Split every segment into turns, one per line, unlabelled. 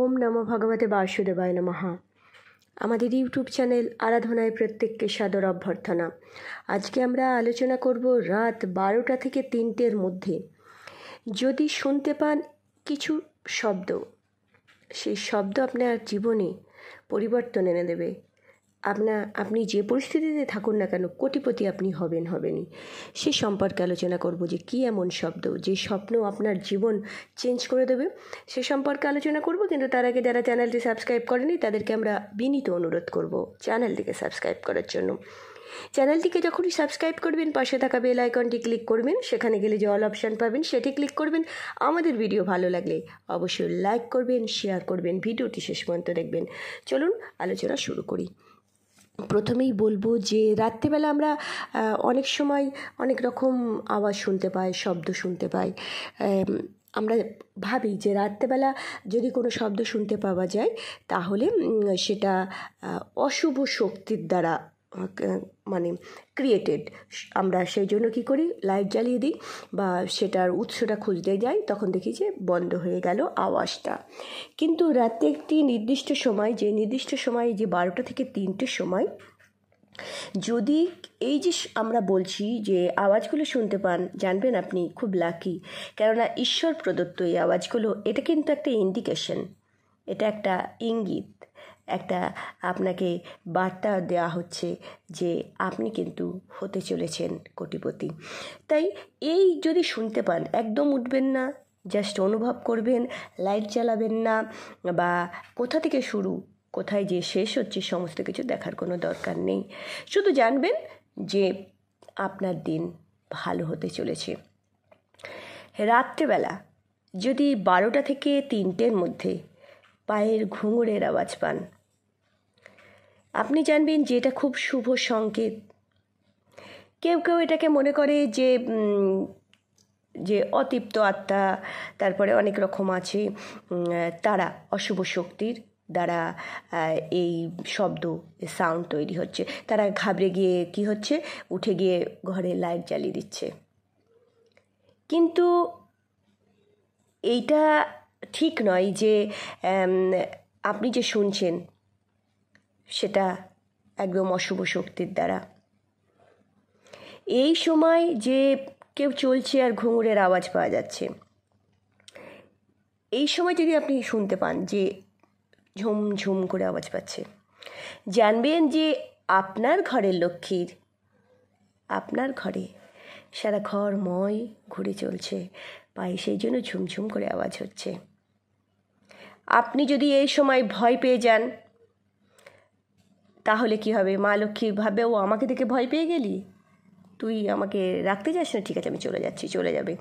ওম নম ভগবতে বাসুদেবায় নমহা আমাদের ইউটিউব চ্যানেল আরাধনায় প্রত্যেককে সাদর অভ্যর্থনা আজকে আমরা আলোচনা করব রাত বারোটা থেকে তিনটের মধ্যে যদি শুনতে পান কিছু শব্দ সেই শব্দ আপনার জীবনে পরিবর্তন এনে দেবে আপনা আপনি যে পরিস্থিতিতে থাকুন না কেন কোটিপতি আপনি হবেন হবেনই সে সম্পর্কে আলোচনা করব যে কি এমন শব্দ যে স্বপ্ন আপনার জীবন চেঞ্জ করে দেবে সে সম্পর্কে আলোচনা করব কিন্তু তার আগে যারা চ্যানেলটি সাবস্ক্রাইব করেনি তাদেরকে আমরা বিনীত অনুরোধ করব চ্যানেলটিকে সাবস্ক্রাইব করার জন্য চ্যানেলটিকে যখনই সাবস্ক্রাইব করবেন পাশে থাকা বেল আইকনটি ক্লিক করবেন সেখানে গেলে যে অল অপশান পাবেন সেটি ক্লিক করবেন আমাদের ভিডিও ভালো লাগলে অবশ্যই লাইক করবেন শেয়ার করবেন ভিডিওটি শেষ পর্যন্ত দেখবেন চলুন আলোচনা শুরু করি প্রথমেই বলবো যে রাত্রেবেলা আমরা অনেক সময় অনেক রকম আওয়াজ শুনতে পাই শব্দ শুনতে পাই আমরা ভাবি যে রাত্রেবেলা যদি কোনো শব্দ শুনতে পাওয়া যায় তাহলে সেটা অশুভ শক্তির দ্বারা মানে ক্রিয়েটেড আমরা সেই জন্য কী করি লাইট জ্বালিয়ে দিই বা সেটার উৎসটা খুঁজতে যাই তখন দেখি যে বন্ধ হয়ে গেল আওয়াজটা কিন্তু রাতে একটি নির্দিষ্ট সময় যে নির্দিষ্ট সময় যে বারোটা থেকে তিনটে সময় যদি এই যে আমরা বলছি যে আওয়াজগুলো শুনতে পান জানবেন আপনি খুব লাকি কেননা ঈশ্বর প্রদত্ত এই আওয়াজগুলো এটা কিন্তু একটা ইন্ডিকেশন এটা একটা ইঙ্গিত একটা আপনাকে বার্তা দেওয়া হচ্ছে যে আপনি কিন্তু হতে চলেছেন কোটিপতি তাই এই যদি শুনতে পান একদম উঠবেন না জাস্ট অনুভব করবেন লাইট চালাবেন না বা কোথা থেকে শুরু কোথায় যে শেষ হচ্ছে সমস্ত কিছু দেখার কোনো দরকার নেই শুধু জানবেন যে আপনার দিন ভালো হতে চলেছে রাত্রেবেলা যদি বারোটা থেকে তিনটের মধ্যে পায়ের ঘুঙুরের আওয়াজ পান আপনি জানবেন যে এটা খুব শুভ সংকেত কেউ কেউ এটাকে মনে করে যে যে অতৃপ্ত আত্মা তারপরে অনেক রকম আছে তারা অশুভ শক্তির দ্বারা এই শব্দ সাউন্ড তৈরি হচ্ছে তারা ঘাবড়ে গিয়ে কি হচ্ছে উঠে গিয়ে ঘরে লাইট জ্বালিয়ে দিচ্ছে কিন্তু এইটা ঠিক নয় যে আপনি যে শুনছেন সেটা একদম অশুভ শক্তির দ্বারা এই সময় যে কেউ চলছে আর ঘুঙুরের আওয়াজ পাওয়া যাচ্ছে এই সময় যদি আপনি শুনতে পান যে ঝুমঝুম করে আওয়াজ পাচ্ছে জানবেন যে আপনার ঘরের লক্ষ্মীর আপনার ঘরে সারা ঘরময় ঘুরে চলছে পায়ে সেই জন্য ঝুমঝুম করে আওয়াজ হচ্ছে আপনি যদি এই সময় ভয় পেয়ে যান তাহলে কি হবে মা লক্ষ্মী ও আমাকে দেখে ভয় পেয়ে গেলি তুই আমাকে রাখতে যাস না ঠিক আছে আমি চলে যাচ্ছি চলে যাবে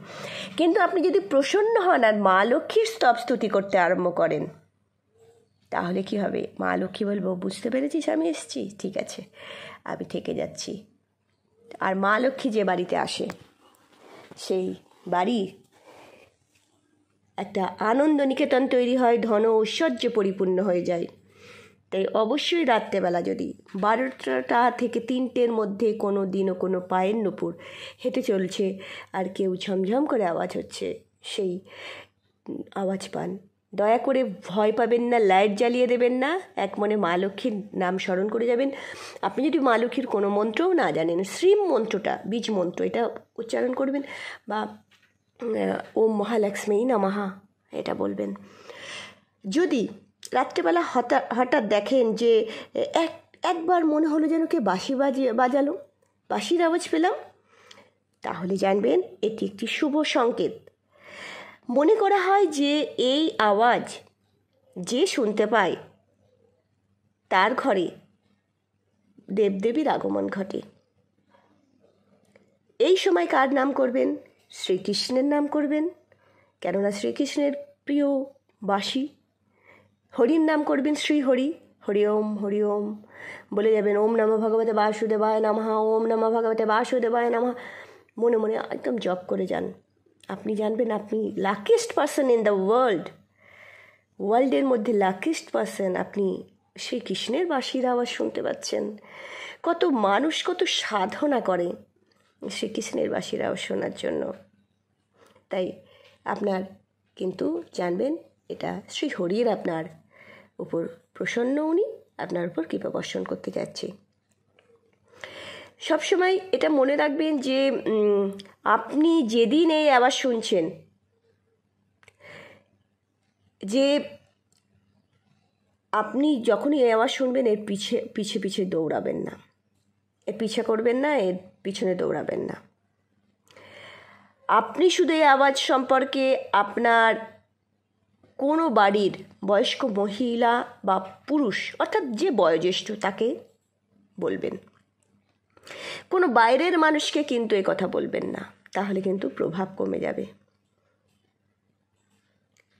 কিন্তু আপনি যদি প্রসন্ন হন আর মা লক্ষ্মীর স্তব স্তুতি করতে আরম্ভ করেন তাহলে কি হবে মা লক্ষ্মী বলবো বুঝতে পেরেছিস আমি এসছি ঠিক আছে আমি থেকে যাচ্ছি আর মা লক্ষ্মী যে বাড়িতে আসে সেই বাড়ি একটা আনন্দ নিকেতন তৈরি হয় ধন ঐশ্বর্য পরিপূর্ণ হয়ে যায় তাই অবশ্যই রাত্রেবেলা যদি বারোটা থেকে তিনটের মধ্যে কোনো দিনও কোনো পায়ের নুপুর হেঁটে চলছে আর কেউ ঝমঝম করে আওয়াজ হচ্ছে সেই আওয়াজ পান দয়া করে ভয় পাবেন না লাইট জ্বালিয়ে দেবেন না এক মনে মা লক্ষ্মীর নাম স্মরণ করে যাবেন আপনি যদি মা লক্ষ্মীর কোনো মন্ত্রও না জানেন শ্রীম মন্ত্রটা বীজ মন্ত্র এটা উচ্চারণ করবেন বা ওম মহালক্ষ্মী নমহা এটা বলবেন যদি রাত্রেবেলা হঠাৎ হঠাৎ দেখেন যে এক একবার মনে হলো যেন কে বাঁশি বাজিয়ে বাজালো বাঁশির আওয়াজ পেলাম তাহলে জানবেন এটি একটি শুভ সংকেত মনে করা হয় যে এই আওয়াজ যে শুনতে পায় তার ঘরে দেবদেবীর আগমন ঘটে এই সময় কার নাম করবেন শ্রীকৃষ্ণের নাম করবেন কেননা শ্রীকৃষ্ণের প্রিয় বাসি হরির নাম করবেন শ্রী হরি ওম হরি ওম বলে যাবেন ওম নম ভগবতে বাসুদেবায় নামহা ওম নম ভগবতে বাসুদেবায় নামহা মনে মনে একদম জপ করে যান আপনি জানবেন আপনি luckiest person in the world ওয়ার্ল্ডের মধ্যে লাকিস্ট পার্সন আপনি শ্রীকৃষ্ণের বাসীরা আওয়াজ শুনতে পাচ্ছেন কত মানুষ কত সাধনা করে শ্রীকৃষ্ণের বাসীরাও শোনার জন্য তাই আপনার কিন্তু জানবেন এটা শ্রী হরির আপনার উপর প্রসন্ন উনি আপনার উপর কৃপা বর্ষণ করতে যাচ্ছে সবসময় এটা মনে রাখবেন যে আপনি যেদিন এই আওয়াজ শুনছেন যে আপনি যখনই এই আওয়াজ শুনবেন এর পিছে পিছে পিছে দৌড়াবেন না পিছা করবেন না এর পিছনে দৌড়াবেন না আপনি শুধু এই আওয়াজ সম্পর্কে আপনার কোনো বাড়ির বয়স্ক মহিলা বা পুরুষ অর্থাৎ যে বয়োজ্যেষ্ঠ তাকে বলবেন কোনো বাইরের মানুষকে কিন্তু এ কথা বলবেন না তাহলে কিন্তু প্রভাব কমে যাবে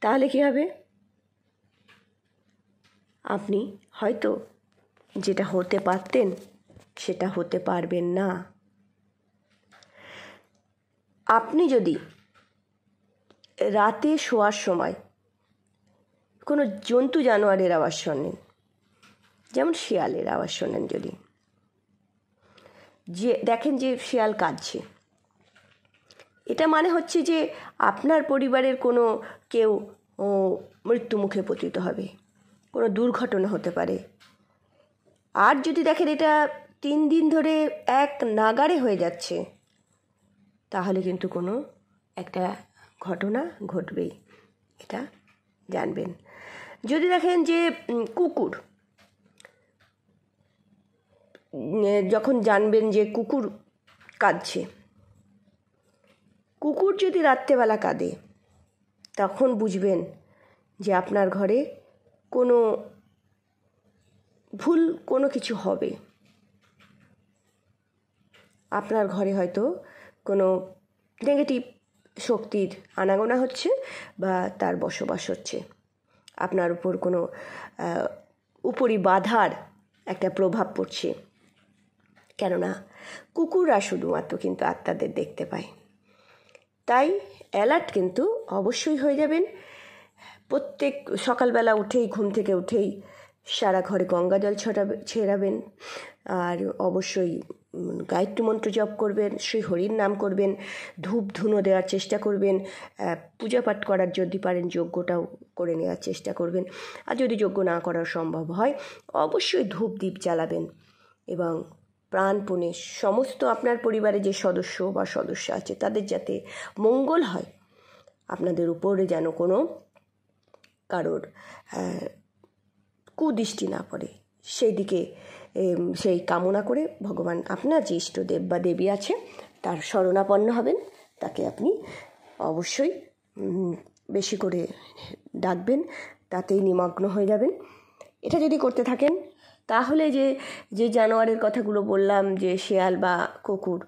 তাহলে কি হবে আপনি হয়তো যেটা হতে পারতেন সেটা হতে পারবেন না আপনি যদি রাতে শোয়ার সময় কোনো জন্তু জানোয়ারের আওয়াজ শোনেন যেমন শিয়ালের আওয়াজ শোনেন যদি যে দেখেন যে শিয়াল কাঁদছে এটা মানে হচ্ছে যে আপনার পরিবারের কোনো কেউ মৃত্যুমুখে পতিত হবে কোনো দুর্ঘটনা হতে পারে আর যদি দেখেন এটা তিন দিন ধরে এক নাগারে হয়ে যাচ্ছে তাহলে কিন্তু কোনো একটা ঘটনা ঘটবেই এটা জানবেন যদি দেখেন যে কুকুর যখন জানবেন যে কুকুর কাঁদছে কুকুর যদি রাত্রেবেলা কাঁদে তখন বুঝবেন যে আপনার ঘরে কোনো ভুল কোনো কিছু হবে আপনার ঘরে হয়তো কোনো নেগেটিভ শক্তির আনাগোনা হচ্ছে বা তার বসবাস হচ্ছে আপনার উপর কোনো উপরি বাধার একটা প্রভাব পড়ছে কেননা কুকুররা শুধুমাত্র কিন্তু আত্মাদের দেখতে পায় তাই অ্যালার্ট কিন্তু অবশ্যই হয়ে যাবেন প্রত্যেক সকালবেলা উঠেই ঘুম থেকে উঠেই সারা ঘরে গঙ্গা জল ছড়াবে ছেড়াবেন আর অবশ্যই গায়ত্রী মন্ত্র জপ করবেন শ্রী হরির নাম করবেন ধূপ ধুনো দেওয়ার চেষ্টা করবেন পূজা পাঠ করার যদি পারেন যজ্ঞটাও করে নেওয়ার চেষ্টা করবেন আর যদি যজ্ঞ না করা সম্ভব হয় অবশ্যই ধূপ দ্বীপ জ্বালাবেন এবং প্রাণপণে সমস্ত আপনার পরিবারে যে সদস্য বা সদস্য আছে তাদের যাতে মঙ্গল হয় আপনাদের উপরে যেন কোনো কারোর কুদৃষ্টি না পড়ে সেই দিকে সেই কামনা করে ভগবান আপনার যে ইষ্টদেব দেব বা দেবী আছে তার শরণাপন্ন হবেন তাকে আপনি অবশ্যই বেশি করে ডাকবেন তাতেই নিমগ্ন হয়ে যাবেন এটা যদি করতে থাকেন তাহলে যে যে জানোয়ারের কথাগুলো বললাম যে শেয়াল বা কুকুর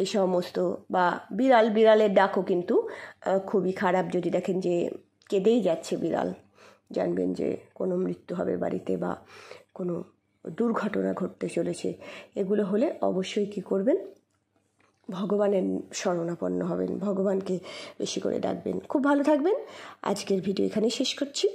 এই সমস্ত বা বিড়াল বিড়ালের ডাকও কিন্তু খুবই খারাপ যদি দেখেন যে কেঁদেই যাচ্ছে বিড়াল জানবেন যে কোনো মৃত্যু হবে বাড়িতে বা কোনো দুর্ঘটনা ঘটতে চলেছে এগুলো হলে অবশ্যই কি করবেন ভগবানের শরণাপন্ন হবেন ভগবানকে বেশি করে ডাকবেন খুব ভালো থাকবেন আজকের ভিডিও এখানে শেষ করছি